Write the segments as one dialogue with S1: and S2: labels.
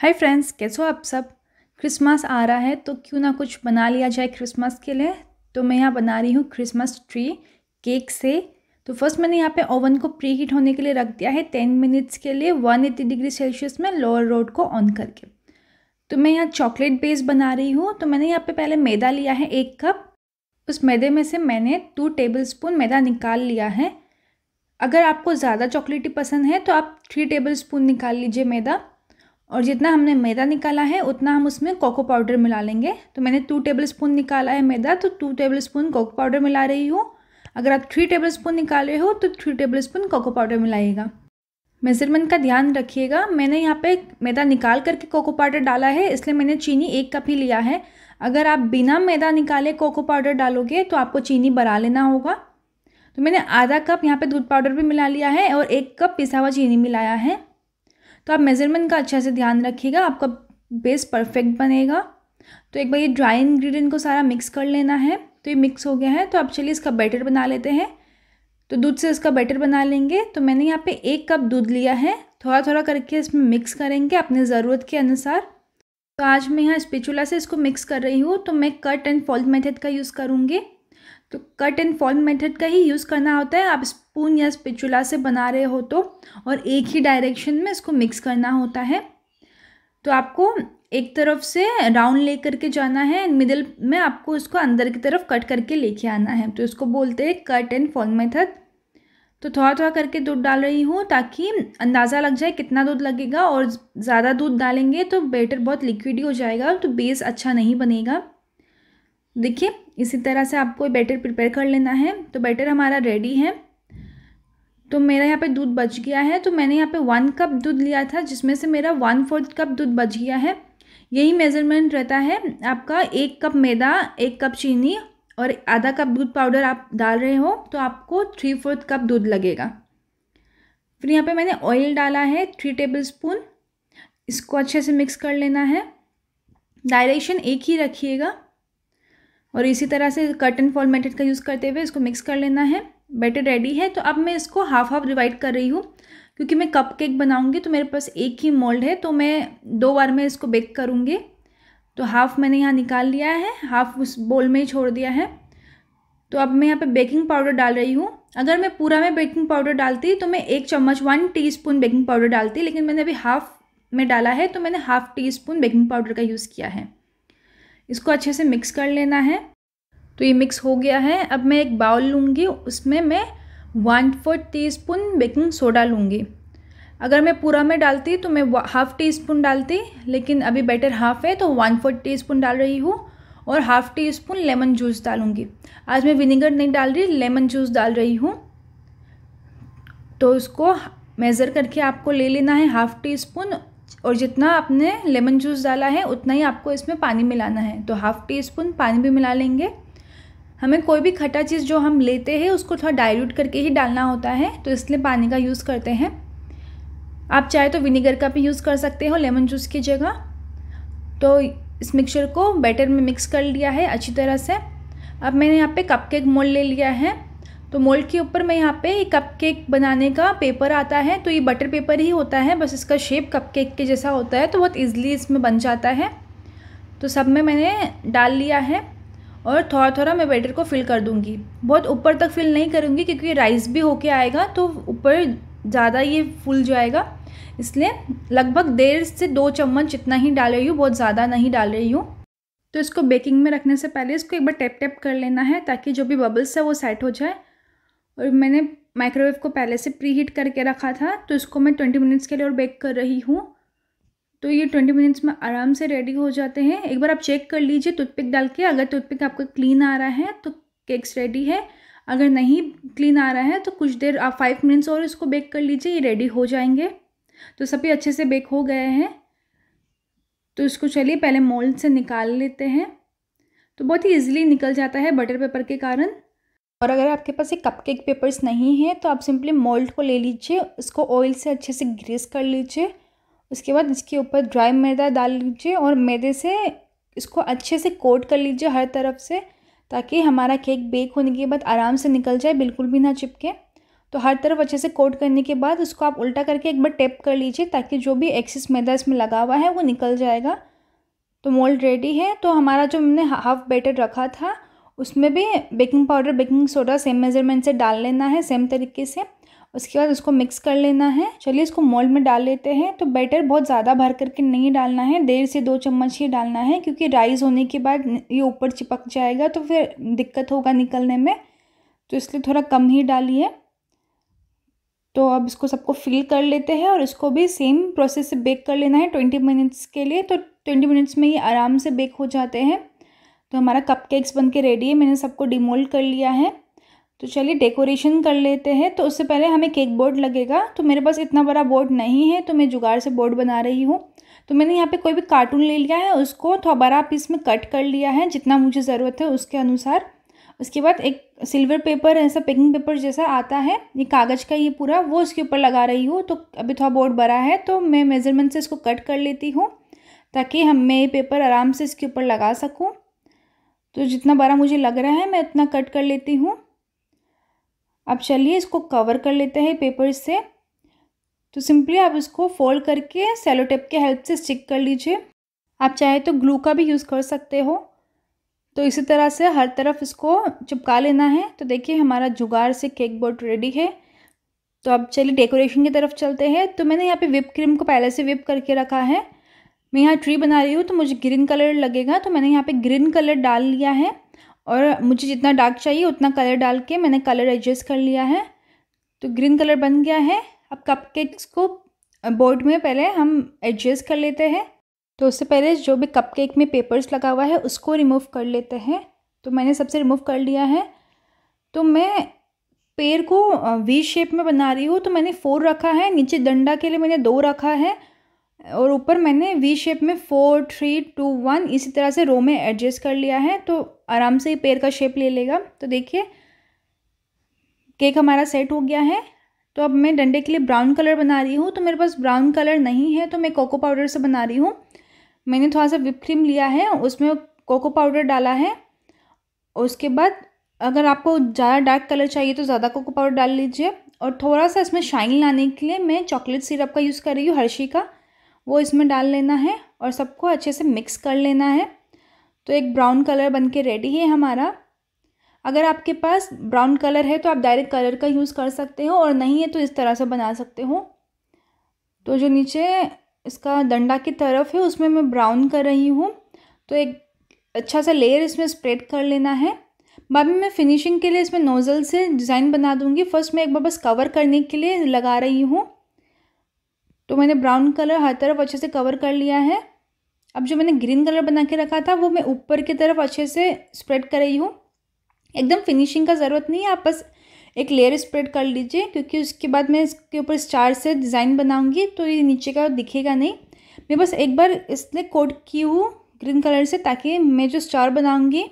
S1: hi friends कैसे हो आप सब क्रिसमस आ रहा है तो क्यों ना कुछ बना लिया जाए क्रिसमस के लिए तो मैं यहाँ बना रही हूँ क्रिसमस ट्री केक से तो फर्स्ट मैंने यहाँ पे ओवन को प्री हीट होने के लिए रख दिया है टेन मिनट्स के लिए वन एट्टी डिग्री सेल्सियस में लोअर रोड को ऑन करके तो मैं यहाँ चॉकलेट बेस बना रही हूँ तो मैंने यहाँ पर पहले मैदा लिया है एक कप उस मैदे में से मैंने टू टेबल स्पून मैदा निकाल लिया है अगर आपको ज़्यादा चॉकलेटी पसंद है तो आप थ्री टेबल स्पून निकाल लीजिए मैदा और जितना हमने मैदा निकाला है उतना हम उसमें कोको पाउडर मिला लेंगे तो मैंने टू टेबल स्पून निकाला है मैदा तो two tablespoon cocoa powder मिला रही हूँ अगर आप थ्री टेबल स्पून निकाल रहे हो तो three tablespoon cocoa powder मिलाइएगा मेज़रमेंट का ध्यान रखिएगा मैंने यहाँ पे मैदा निकाल करके कोको पाउडर डाला है इसलिए मैंने चीनी एक कप ही लिया है अगर आप बिना मैदा निकाले कोको पाउडर डालोगे तो आपको चीनी बरा लेना होगा तो मैंने आधा कप यहाँ पे दूध पाउडर भी मिला लिया है और एक कप पिसा हुआ चीनी मिलाया है तो आप मेज़रमेंट का अच्छे से ध्यान रखिएगा आपका बेस परफेक्ट बनेगा तो एक बार ये ड्राई इन्ग्रीडियंट को सारा मिक्स कर लेना है तो ये मिक्स हो गया है तो आप चलिए इसका बैटर बना लेते हैं तो दूध से इसका बैटर बना लेंगे तो मैंने यहाँ पे एक कप दूध लिया है थोड़ा थोड़ा करके इसमें मिक्स करेंगे अपने ज़रूरत के अनुसार तो आज मैं यहाँ स्पेचुला से इसको मिक्स कर रही हूँ तो मैं कट एंड फॉल्ट मेथड का यूज़ करूँगी तो कट एंड फॉल मेथड का ही यूज़ करना होता है आप स्पून या स्पिचुला से बना रहे हो तो और एक ही डायरेक्शन में इसको मिक्स करना होता है तो आपको एक तरफ से राउंड ले करके जाना है एंड मिडिल में आपको इसको अंदर की तरफ कट करके लेके आना है तो इसको बोलते हैं कट एंड फॉल मेथड तो थोड़ा थोड़ा करके दूध डाल रही हूँ ताकि अंदाज़ा लग जाए कितना दूध लगेगा और ज़्यादा दूध डालेंगे तो बेटर बहुत लिक्विड ही हो जाएगा तो बेस अच्छा नहीं बनेगा देखिए इसी तरह से आपको बैटर प्रिपेयर कर लेना है तो बैटर हमारा रेडी है तो मेरा यहाँ पे दूध बच गया है तो मैंने यहाँ पे वन कप दूध लिया था जिसमें से मेरा वन फोर्थ कप दूध बच गया है यही मेज़रमेंट रहता है आपका एक कप मैदा एक कप चीनी और आधा कप दूध पाउडर आप डाल रहे हो तो आपको थ्री फोर्थ कप दूध लगेगा फिर यहाँ पे मैंने ऑयल डाला है थ्री टेबल स्पून इसको अच्छे से मिक्स कर लेना है डायरेक्शन एक ही रखिएगा और इसी तरह से कर्टन फॉल मेथड का यूज़ करते हुए इसको मिक्स कर लेना है बैटर रेडी है तो अब मैं इसको हाफ हाफ डिवाइड कर रही हूँ क्योंकि मैं कप केक बनाऊँगी तो मेरे पास एक ही मोल्ड है तो मैं दो बार में इसको बेक करूँगी तो हाफ़ मैंने यहाँ निकाल लिया है हाफ़ उस बोल में ही छोड़ दिया है तो अब मैं यहाँ पे बेकिंग पाउडर डाल रही हूँ अगर मैं पूरा में बेकिंग पाउडर डालती तो मैं एक चम्मच वन टीस्पून बेकिंग पाउडर डालती लेकिन मैंने अभी हाफ़ में डाला है तो मैंने half teaspoon baking powder का यूज़ किया है इसको अच्छे से मिक्स कर लेना है तो ये मिक्स हो गया है अब मैं एक बाउल लूँगी उसमें मैं one fourth teaspoon baking soda लूँगी अगर मैं पूरा में डालती तो मैं हाफ़ टी स्पून डालती लेकिन अभी बेटर हाफ़ है तो वन फोर्थ टी स्पून डाल रही हूँ और half teaspoon lemon juice डालूँगी आज मैं विनेगर नहीं डाल रही लेमन जूस डाल रही हूँ तो उसको मेज़र करके आपको ले लेना है हाफ़ टी स्पून और जितना आपने लेमन जूस डाला है उतना ही आपको इसमें पानी मिलाना है तो हाफ़ टी स्पून पानी भी मिला लेंगे हमें कोई भी खट्टा चीज़ जो हम लेते हैं उसको थोड़ा डाइल्यूट करके ही डालना होता है तो इसलिए पानी का यूज़ करते हैं आप चाहे तो विनीगर का भी यूज़ कर सकते हो लेमन जूस की जगह तो इस मिक्सचर को बैटर में मिक्स कर लिया है अच्छी तरह से अब मैंने यहाँ पे कपकेक मोल्ड ले लिया है तो मोल्ड के ऊपर मैं यहाँ पे कप केक बनाने का पेपर आता है तो ये बटर पेपर ही होता है बस इसका शेप कप केक के जैसा होता है तो बहुत ईजिली इसमें बन जाता है तो सब में मैंने डाल लिया है और थोड़ा थोड़ा मैं बैटर को फिल कर दूँगी बहुत ऊपर तक फिल नहीं करूँगी क्योंकि राइस भी होके आएगा तो ऊपर ज़्यादा ये फुल जाएगा इसलिए लगभग डेढ़ से दो चम्मच जितना ही डाल रही हूँ बहुत ज़्यादा नहीं डाल रही हूँ तो इसको बेकिंग में रखने से पहले इसको एक बार टैप टैप कर लेना है ताकि जो भी बबल्स है वो सेट हो जाए और मैंने माइक्रोवेव को पहले से प्री हीट करके रखा था तो इसको मैं ट्वेंटी मिनट्स के लिए और बेक कर रही हूँ तो ये ट्वेंटी मिनट्स में आराम से रेडी हो जाते हैं एक बार आप चेक कर लीजिए टूथपिक डाल के अगर टूथपिक आपका क्लीन आ रहा है तो केक्स रेडी है अगर नहीं क्लीन आ रहा है तो कुछ देर आप फाइव मिनट्स और इसको बेक कर लीजिए ये रेडी हो जाएंगे तो सभी अच्छे से बेक हो गए हैं तो इसको चलिए पहले मोल्ड से निकाल लेते हैं तो बहुत ही ईजिली निकल जाता है बटर पेपर के कारण और अगर आपके पास ये कपकेक पेपर्स नहीं है तो आप सिंपली मोल्ड को ले लीजिए उसको ऑयल से अच्छे से ग्रेस कर लीजिए उसके बाद इसके ऊपर ड्राई मैदा डाल लीजिए और मैदे से इसको अच्छे से कोट कर लीजिए हर तरफ से ताकि हमारा केक बेक होने के बाद आराम से निकल जाए बिल्कुल भी ना चिपके तो हर तरफ अच्छे से कोट करने के बाद उसको आप उल्टा करके एक बार टेप कर लीजिए ताकि जो भी एक्सेस मैदा इसमें लगा हुआ है वो निकल जाएगा तो मोल्ड रेडी है तो हमारा जो हमने हाफ बैटर रखा था उसमें भी baking powder baking soda same measurement से डाल लेना है सेम तरीके से उसके बाद उसको मिक्स कर लेना है चलिए इसको मोल्ड में डाल लेते हैं तो बैटर बहुत ज़्यादा भर करके नहीं डालना है डेढ़ से दो चम्मच ही डालना है क्योंकि राइस होने के बाद ये ऊपर चिपक जाएगा तो फिर दिक्कत होगा निकलने में तो इसलिए थोड़ा कम ही डालिए तो अब इसको सबको फिल कर लेते हैं और इसको भी सेम प्रोसेस से बेक कर लेना है ट्वेंटी मिनट्स के लिए तो ट्वेंटी मिनट्स में ये आराम से बेक हो जाते हैं तो हमारा कपकेक्स बन के रेडी है मैंने सबको डिमोल्ड कर लिया है तो चलिए डेकोरेशन कर लेते हैं तो उससे पहले हमें केक बोर्ड लगेगा तो मेरे पास इतना बड़ा बोर्ड नहीं है तो मैं जुगाड़ से बोर्ड बना रही हूँ तो मैंने यहाँ पे कोई भी कार्टून ले लिया है उसको थोबरा तो पीस में कट कर लिया है जितना मुझे ज़रूरत है उसके अनुसार उसके बाद एक सिल्वर पेपर ऐसा पैकिंग पेपर जैसा आता है ये कागज़ का ये पूरा वो उसके ऊपर लगा रही हूँ तो अभी थोड़ा बोर्ड बड़ा है तो मैं मेज़रमेंट से इसको कट कर लेती हूँ ताकि हम मैं ये पेपर आराम से इसके ऊपर लगा सकूँ तो जितना बड़ा मुझे लग रहा है मैं उतना कट कर लेती हूँ अब चलिए इसको कवर कर लेते हैं पेपर से तो सिंपली आप इसको फोल्ड करके सेलो टेप के हेल्प से स्टिक कर लीजिए आप चाहे तो ग्लू का भी यूज़ कर सकते हो तो इसी तरह से हर तरफ इसको चिपका लेना है तो देखिए हमारा जुगाड़ से केक बोर्ड रेडी है तो अब चलिए डेकोरेशन की तरफ चलते हैं तो मैंने यहाँ पे विप क्रीम को पहले से विप करके रखा है मैं यहाँ ट्री बना रही हूँ तो मुझे ग्रीन कलर लगेगा तो मैंने यहाँ पे ग्रीन कलर डाल लिया है और मुझे जितना डार्क चाहिए उतना कलर डाल के मैंने कलर एडजस्ट कर लिया है तो ग्रीन कलर बन गया है अब कपकेक्स को बोर्ड में पहले हम एडजस्ट कर लेते हैं तो उससे पहले जो भी कपकेक में पेपर्स लगा हुआ है उसको रिमूव कर लेते हैं तो मैंने सबसे रिमूव कर लिया है तो मैं पेड़ को वी शेप में बना रही हूँ तो मैंने फोर रखा है नीचे डंडा के लिए मैंने दो रखा है और ऊपर मैंने वी शेप में फोर थ्री टू वन इसी तरह से रो में एडजस्ट कर लिया है तो आराम से ही पेड़ का शेप ले लेगा तो देखिए केक हमारा सेट हो गया है तो अब मैं डंडे के लिए ब्राउन कलर बना रही हूँ तो मेरे पास ब्राउन कलर नहीं है तो मैं कोको पाउडर से बना रही हूँ मैंने थोड़ा सा विप क्रीम लिया है उसमें कोको पाउडर डाला है उसके बाद अगर आपको ज़्यादा डार्क कलर चाहिए तो ज़्यादा कोको पाउडर डाल लीजिए और थोड़ा सा इसमें शाइन लाने के लिए मैं चॉकलेट सिरप का यूज़ कर रही हूँ हर्शी का वो इसमें डाल लेना है और सबको अच्छे से मिक्स कर लेना है तो एक ब्राउन कलर बन के रेडी है हमारा अगर आपके पास ब्राउन कलर है तो आप डायरेक्ट कलर का यूज़ कर सकते हो और नहीं है तो इस तरह से बना सकते हो तो जो नीचे इसका डंडा की तरफ है उसमें मैं ब्राउन कर रही हूँ तो एक अच्छा सा लेयर इसमें स्प्रेड कर लेना है बाद में मैं फिनिशिंग के लिए इसमें नोज़ल से डिज़ाइन बना दूँगी फर्स्ट मैं एक बार बस कवर करने के लिए लगा रही हूँ तो मैंने ब्राउन कलर हर तरफ अच्छे से कवर कर लिया है अब जो मैंने ग्रीन कलर बना के रखा था वो मैं ऊपर की तरफ अच्छे से स्प्रेड कर रही हूँ एकदम फिनिशिंग का ज़रूरत नहीं है आप बस एक लेयर स्प्रेड कर लीजिए क्योंकि उसके बाद मैं इसके ऊपर स्टार से डिज़ाइन बनाऊंगी तो ये नीचे का दिखेगा नहीं मैं बस एक बार इसलिए कोट की हूँ ग्रीन कलर से ताकि मैं जो स्टार बनाऊंगी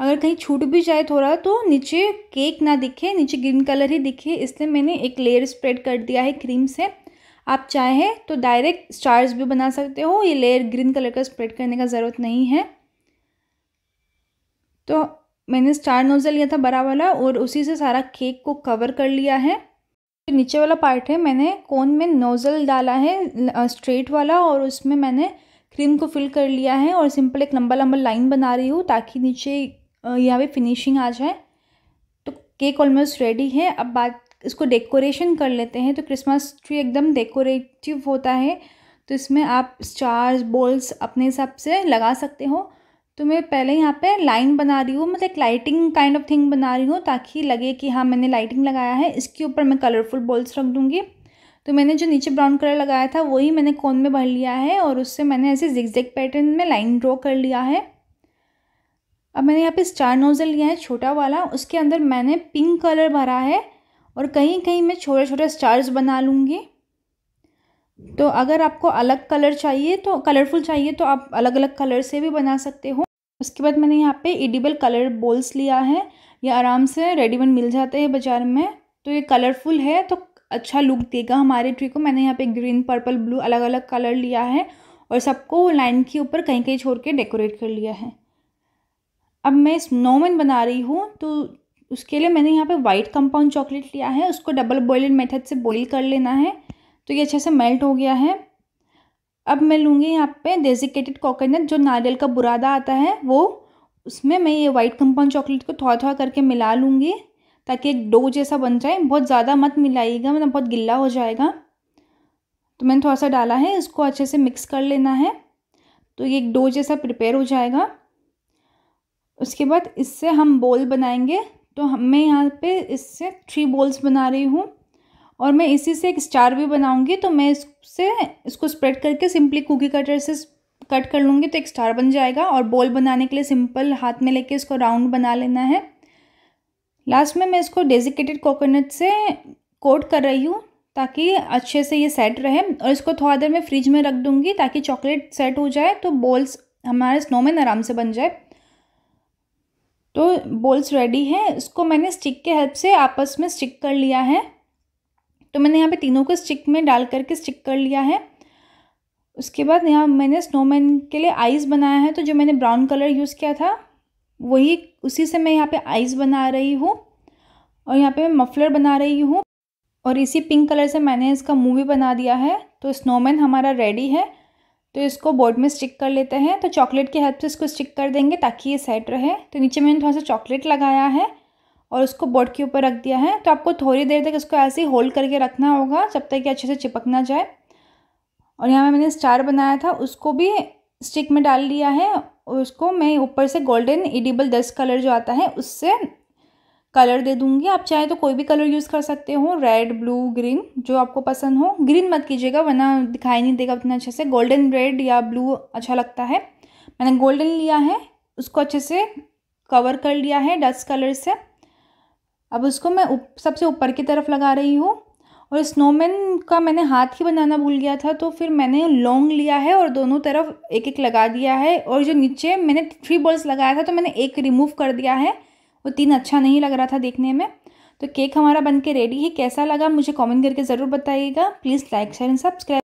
S1: अगर कहीं छूट भी जाए थोड़ा तो नीचे केक ना दिखे नीचे ग्रीन कलर ही दिखे इसलिए मैंने एक लेयर स्प्रेड कर दिया है क्रीम से आप चाहें तो डायरेक्ट स्टार्स भी बना सकते हो ये लेयर ग्रीन कलर का स्प्रेड करने का ज़रूरत नहीं है तो मैंने स्टार नोज़ल लिया था बड़ा वाला और उसी से सारा केक को कवर कर लिया है जो नीचे वाला पार्ट है मैंने कोन में नोज़ल डाला है स्ट्रेट वाला और उसमें मैंने क्रीम को फिल कर लिया है और सिंपल एक लंबा लंबा लाइन बना रही हूँ ताकि नीचे यहाँ पे फिनिशिंग आ जाए तो केक ऑलमोस्ट रेडी है अब बात इसको डेकोरेशन कर लेते हैं तो क्रिसमस ट्री एकदम डेकोरेटिव होता है तो इसमें आप स्टार्स बोल्स अपने हिसाब से लगा सकते हो तो मैं पहले यहाँ पे लाइन बना रही हूँ मतलब एक लाइटिंग काइंड ऑफ थिंग बना रही हूँ ताकि लगे कि हाँ मैंने लाइटिंग लगाया है इसके ऊपर मैं कलरफुल बोल्स रख दूँगी तो मैंने जो नीचे ब्राउन कलर लगाया था वही मैंने कोन में भर लिया है और उससे मैंने ऐसे जिगजैग पैटर्न में लाइन ड्रॉ कर लिया है अब मैंने यहाँ पे स्टार नोज़ल लिया है छोटा वाला उसके अंदर मैंने पिंक कलर भरा है और कहीं कहीं मैं छोटे छोटे स्टार्स बना लूँगी तो अगर आपको अलग कलर चाहिए तो कलरफुल चाहिए तो आप अलग अलग कलर से भी बना सकते हो उसके बाद मैंने यहाँ पे एडिबल कलर बोल्स लिया है ये आराम से रेडीमेड मिल जाते हैं बाज़ार में तो ये कलरफुल है तो अच्छा लुक देगा हमारे ट्री को मैंने यहाँ पे ग्रीन पर्पल ब्लू अलग अलग कलर लिया है और सबको लाइन के ऊपर कहीं कहीं छोड़ के डेकोरेट कर लिया है अब मैं स्नोमैन बना रही हूँ तो उसके लिए मैंने यहाँ पे वाइट कंपाउंड चॉकलेट लिया है उसको डबल बॉयलिंग मेथड से बॉईल कर लेना है तो ये अच्छे से मेल्ट हो गया है अब मैं लूँगी यहाँ पे डेजिकेटेड कोकोनट जो नारियल का बुरादा आता है वो उसमें मैं ये वाइट कंपाउंड चॉकलेट को थोड़ा थोड़ा करके मिला लूँगी ताकि एक डो जैसा बन जाए बहुत ज़्यादा मत मिलाइएगा मतलब बहुत गिल्ला हो जाएगा तो मैंने थोड़ा सा डाला है इसको अच्छे से मिक्स कर लेना है तो ये एक डो जैसा प्रिपेयर हो जाएगा उसके बाद इससे हम बोल बनाएंगे तो मैं यहाँ पे इससे थ्री बॉल्स बना रही हूँ और मैं इसी से एक स्टार भी बनाऊँगी तो मैं इससे इसको स्प्रेड करके सिंपली कुकी कटर से कट कर लूँगी तो एक स्टार बन जाएगा और बॉल बनाने के लिए सिंपल हाथ में लेके इसको राउंड बना लेना है लास्ट में मैं इसको डेजिकेटेड कोकोनट से कोट कर रही हूँ ताकि अच्छे से ये सेट रहे और इसको थोड़ा देर में फ्रिज में रख दूँगी ताकि चॉकलेट सेट हो जाए तो बॉल्स हमारे स्नोमैन आराम से बन जाए तो बोल्स रेडी हैं इसको मैंने स्टिक के हेल्प से आपस में स्टिक कर लिया है तो मैंने यहाँ पे तीनों को स्टिक में डाल करके स्टिक कर लिया है उसके बाद यहाँ मैंने स्नोमैन के लिए आइज़ बनाया है तो जो मैंने ब्राउन कलर यूज़ किया था वही उसी से मैं यहाँ पे आइज बना रही हूँ और यहाँ पे मैं मफलर बना रही हूँ और इसी पिंक कलर से मैंने इसका मूवी बना दिया है तो स्नोमैन हमारा रेडी है तो इसको बोर्ड में स्टिक कर लेते हैं तो चॉकलेट की हेल्प से इसको स्टिक कर देंगे ताकि ये सेट रहे तो नीचे मैंने थोड़ा सा चॉकलेट लगाया है और उसको बोर्ड के ऊपर रख दिया है तो आपको थोड़ी देर तक इसको ऐसे ही होल्ड करके रखना होगा जब तक कि अच्छे से चिपक ना जाए और यहाँ मैंने स्टार बनाया था उसको भी स्टिक में डाल लिया है उसको मैं ऊपर से गोल्डन एडिबल डस्ट कलर जो आता है उससे कलर दे दूंगी आप चाहे तो कोई भी कलर यूज़ कर सकते हो रेड ब्लू ग्रीन जो आपको पसंद हो ग्रीन मत कीजिएगा वरना दिखाई नहीं देगा उतना अच्छे से गोल्डन रेड या ब्लू अच्छा लगता है मैंने गोल्डन लिया है उसको अच्छे से कवर कर लिया है डस्ट कलर से अब उसको मैं उप, सबसे ऊपर की तरफ लगा रही हूँ और स्नोमैन का मैंने हाथ ही बनाना भूल गया था तो फिर मैंने लॉन्ग लिया है और दोनों तरफ एक एक लगा दिया है और जो नीचे मैंने थ्री बॉल्स लगाया था तो मैंने एक रिमूव कर दिया है वो तीन अच्छा नहीं लग रहा था देखने में तो केक हमारा बन के रेडी है कैसा लगा मुझे कमेंट करके ज़रूर बताइएगा please like share and subscribe